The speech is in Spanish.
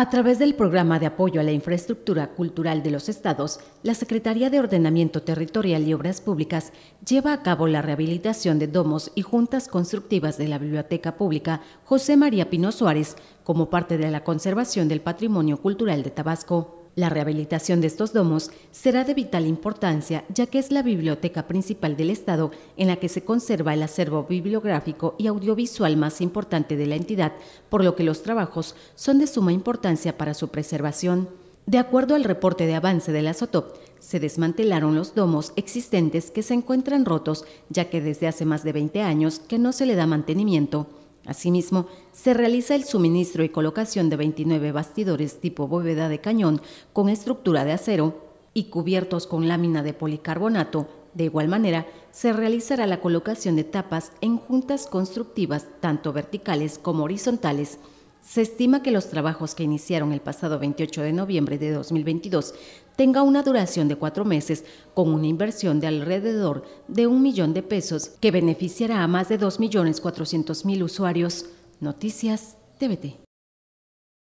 A través del Programa de Apoyo a la Infraestructura Cultural de los Estados, la Secretaría de Ordenamiento Territorial y Obras Públicas lleva a cabo la rehabilitación de domos y juntas constructivas de la Biblioteca Pública José María Pino Suárez como parte de la conservación del patrimonio cultural de Tabasco. La rehabilitación de estos domos será de vital importancia ya que es la biblioteca principal del Estado en la que se conserva el acervo bibliográfico y audiovisual más importante de la entidad, por lo que los trabajos son de suma importancia para su preservación. De acuerdo al reporte de avance de la SOTOP, se desmantelaron los domos existentes que se encuentran rotos, ya que desde hace más de 20 años que no se le da mantenimiento. Asimismo, se realiza el suministro y colocación de 29 bastidores tipo bóveda de cañón con estructura de acero y cubiertos con lámina de policarbonato. De igual manera, se realizará la colocación de tapas en juntas constructivas tanto verticales como horizontales se estima que los trabajos que iniciaron el pasado 28 de noviembre de 2022 tengan una duración de cuatro meses con una inversión de alrededor de un millón de pesos que beneficiará a más de millones mil usuarios. Noticias TVT.